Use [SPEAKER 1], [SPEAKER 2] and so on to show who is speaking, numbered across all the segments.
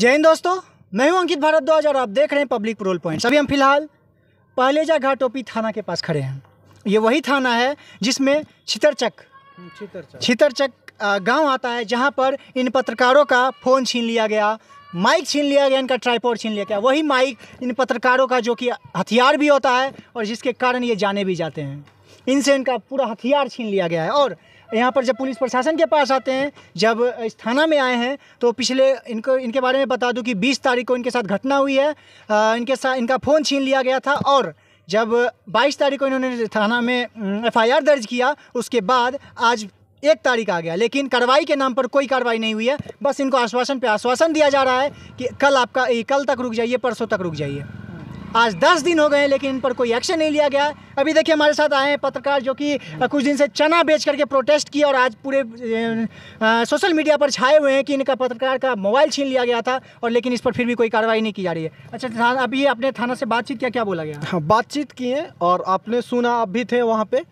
[SPEAKER 1] जय हिंद दोस्तों मैं हूं अंकित भारद्वाज और आप देख रहे हैं पब्लिक रोल पॉइंट्स अभी हम फिलहाल पहलेजा घाट ओपी थाना के पास खड़े हैं ये वही थाना है जिसमें छितरचक छितरचक छितरचक गांव आता है जहां पर इन पत्रकारों का फ़ोन छीन लिया गया माइक छीन लिया गया इनका ट्राईपोर्ट छीन लिया गया वही माइक इन पत्रकारों का जो कि हथियार भी होता है और जिसके कारण ये जाने भी जाते हैं इनसे इनका पूरा हथियार छीन लिया गया है और यहाँ पर जब पुलिस प्रशासन के पास आते हैं जब इस थाना में आए हैं तो पिछले इनको इनके बारे में बता दूँ कि बीस तारीख को इनके साथ घटना हुई है आ, इनके साथ इनका फ़ोन छीन लिया गया था और जब 22 तारीख को इन्होंने थाना में एफआईआर दर्ज किया उसके बाद आज एक तारीख आ गया लेकिन कार्रवाई के नाम पर कोई कार्रवाई नहीं हुई है बस इनको आश्वासन पे आश्वासन दिया जा रहा है कि कल आपका कल तक रुक जाइए परसों तक रुक जाइए आज 10 दिन हो गए हैं लेकिन इन पर कोई एक्शन नहीं लिया गया अभी देखिए हमारे साथ आए हैं पत्रकार जो कि कुछ दिन से चना बेच करके प्रोटेस्ट किया और आज पूरे सोशल मीडिया पर छाए हुए हैं कि इनका पत्रकार का मोबाइल छीन लिया गया था और लेकिन इस पर फिर भी कोई कार्रवाई नहीं की जा रही है अच्छा अभी आपने थाना से बातचीत किया क्या बोला गया
[SPEAKER 2] हाँ बातचीत किए और आपने सुना आप भी थे वहाँ पर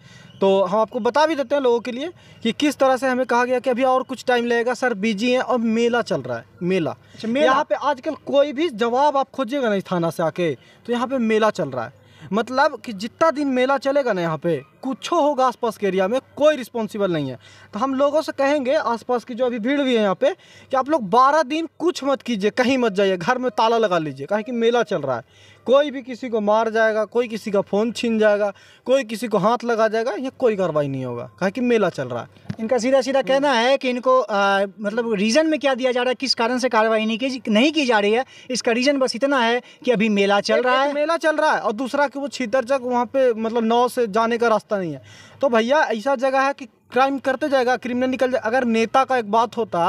[SPEAKER 2] तो हम आपको बता भी देते हैं लोगों के लिए कि किस तरह से हमें कहा गया कि अभी और कुछ टाइम लगेगा सर बिजी हैं और मेला चल रहा है मेला अच्छा, मेला यहाँ पे आजकल कोई भी जवाब आप खोजिएगा नहीं थाना से आके तो यहाँ पे मेला चल रहा है मतलब कि जितना दिन मेला चलेगा ना यहाँ पे कुछ होगा आसपास के एरिया में कोई रिस्पॉन्सिबल नहीं है तो हम लोगों से कहेंगे आसपास की जो अभी भीड़ भी है यहाँ पे कि आप लोग बारह दिन कुछ मत कीजिए कहीं मत जाइए घर में ताला लगा लीजिए कहे कि मेला चल रहा है कोई भी किसी को मार जाएगा कोई किसी का फ़ोन छीन जाएगा कोई किसी को हाथ लगा जाएगा यह कोई कार्रवाई नहीं होगा कहे कि मेला चल रहा है
[SPEAKER 1] इनका सीधा सीधा हम्म। कहना है कि इनको आ, मतलब रीज़न में क्या दिया जा रहा है किस कारण से कार्रवाई नहीं की नहीं की जा रही है इसका रीज़न बस इतना है कि अभी मेला चल रहा है मेला चल रहा है और दूसरा कि वो छीतर चक वहाँ पे मतलब नौ से जाने का रास्ता पता नहीं है तो
[SPEAKER 2] भैया ऐसा जगह है कि क्राइम करते जाएगा क्रिमिनल निकल जाए अगर नेता का एक बात होता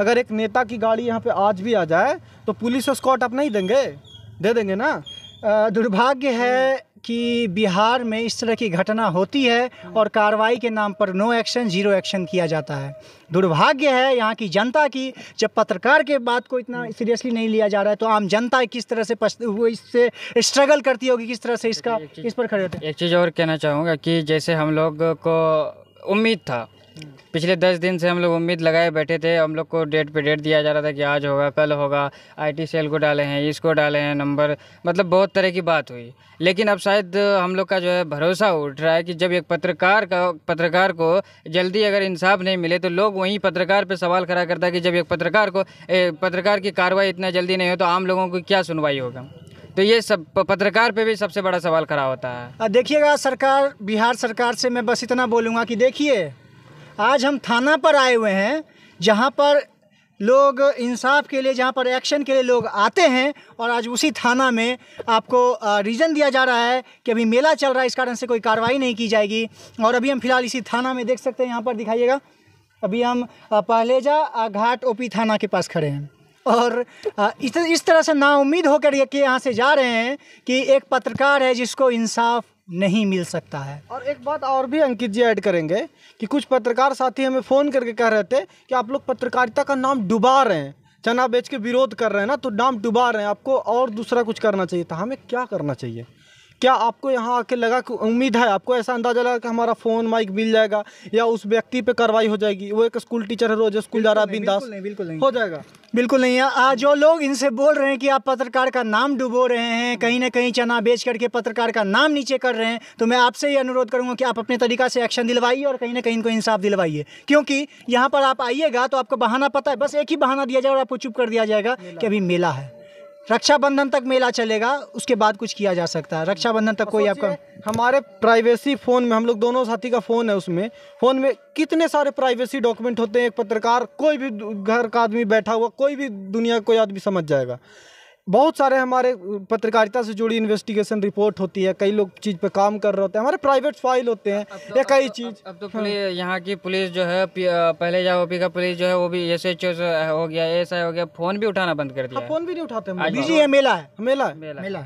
[SPEAKER 2] अगर एक नेता की गाड़ी यहाँ पे आज भी आ जाए तो पुलिस स्कॉट आप नहीं देंगे दे देंगे ना
[SPEAKER 1] दुर्भाग्य है कि बिहार में इस तरह की घटना होती है और कार्रवाई के नाम पर नो एक्शन ज़ीरो एक्शन किया जाता है दुर्भाग्य है यहाँ की जनता की जब पत्रकार के बात को इतना सीरियसली नहीं लिया जा रहा है तो आम जनता किस तरह से वो इससे स्ट्रगल करती होगी किस तरह से इसका
[SPEAKER 3] इस पर खड़े होते हैं एक चीज़ और कहना चाहूँगा कि जैसे हम लोग को उम्मीद था पिछले दस दिन से हम लोग उम्मीद लगाए बैठे थे हम लोग को डेट पे डेट दिया जा रहा था कि आज होगा कल होगा आईटी सेल को डाले हैं इसको डाले हैं नंबर मतलब बहुत तरह की बात हुई लेकिन अब शायद हम लोग का जो है भरोसा उठ रहा है कि जब एक पत्रकार का पत्रकार को जल्दी अगर इंसाफ नहीं मिले तो लोग वहीं पत्रकार पर सवाल खड़ा करता है कि जब एक पत्रकार को ए, पत्रकार की कार्रवाई इतना जल्दी नहीं हो तो आम लोगों की क्या सुनवाई होगा तो ये सब पत्रकार पे भी सबसे बड़ा सवाल खड़ा होता
[SPEAKER 1] है देखिएगा सरकार बिहार सरकार से मैं बस इतना बोलूँगा कि देखिए आज हम थाना पर आए हुए हैं जहाँ पर लोग इंसाफ के लिए जहाँ पर एक्शन के लिए लोग आते हैं और आज उसी थाना में आपको रीज़न दिया जा रहा है कि अभी मेला चल रहा है इस कारण से कोई कार्रवाई नहीं की जाएगी और अभी हम फिलहाल इसी थाना में देख सकते हैं यहाँ पर दिखाइएगा अभी हम पहलेजा घाट ओपी थाना के पास खड़े हैं और इस तरह से नाउमीद होकर ये कि यहाँ से जा रहे हैं कि एक पत्रकार है जिसको इंसाफ नहीं मिल सकता है
[SPEAKER 2] और एक बात और भी अंकित जी ऐड करेंगे कि कुछ पत्रकार साथी हमें फ़ोन करके कह रहे थे कि आप लोग पत्रकारिता का नाम डुबा रहे हैं चना बेच के विरोध कर रहे हैं ना तो नाम डुबा रहे हैं आपको और दूसरा कुछ करना चाहिए था हमें क्या करना चाहिए क्या आपको यहाँ आके लगा कि उम्मीद है आपको ऐसा अंदाज़ा लगा कि हमारा फ़ोन माइक मिल जाएगा या उस व्यक्ति पे कार्रवाई हो जाएगी वो एक स्कूल टीचर है रोज़ स्कूल जा रहा है बिंदास बिल्कुल नहीं हो जाएगा
[SPEAKER 1] बिल्कुल नहीं है आज जो लोग इनसे बोल रहे हैं कि आप पत्रकार का नाम डुबो रहे हैं कहीं ना कहीं चना बेच करके पत्रकार का नाम नीचे कर रहे हैं तो मैं आपसे ये अनुरोध करूंगा कि आप अपने तरीका से एक्शन दिलवाइए और कहीं ना कहीं इनको इंसाफ दिलवाइए क्योंकि यहाँ पर आप आइएगा तो आपको बहाना पता है बस एक ही बहाना दिया जाएगा और आपको चुप कर दिया जाएगा कि अभी मेला है रक्षाबंधन तक मेला चलेगा उसके बाद कुछ किया जा सकता है रक्षाबंधन तक कोई आपका हमारे प्राइवेसी फ़ोन में हम लोग दोनों साथी का
[SPEAKER 2] फ़ोन है उसमें फ़ोन में कितने सारे प्राइवेसी डॉक्यूमेंट होते हैं एक पत्रकार कोई भी घर का आदमी बैठा हुआ कोई भी दुनिया का कोई आदमी समझ जाएगा बहुत सारे हमारे पत्रकारिता से जुड़ी इन्वेस्टिगेशन रिपोर्ट होती है कई लोग चीज़ पे काम कर रहे होते हैं हमारे प्राइवेट फाइल होते हैं तो, या कई तो-
[SPEAKER 3] चीज़ अब तो हाँ। यहाँ की पुलिस जो है पहले ओपी का पुलिस जो है वो भी एस एच हो गया एस हो गया फोन भी उठाना बंद कर दिया हाँ,
[SPEAKER 2] फोन भी नहीं उठाते बिजी है मेला है मेला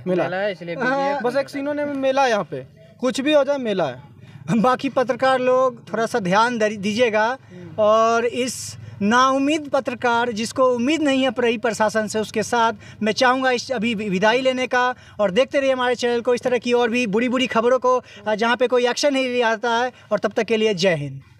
[SPEAKER 2] मेला है इसलिए
[SPEAKER 1] बस एक सीनो ने मेला है यहाँ पे कुछ भी हो जाए मेला है बाकी पत्रकार लोग थोड़ा सा ध्यान दीजिएगा हम्म। और इस नाउमीद पत्रकार जिसको उम्मीद नहीं है प्रही प्रशासन से उसके साथ मैं चाहूँगा इस अभी विदाई लेने का और देखते रहिए हमारे चैनल को इस तरह की और भी बुरी बुरी खबरों को जहाँ पे कोई एक्शन नहीं आता है और तब तक के लिए जय हिंद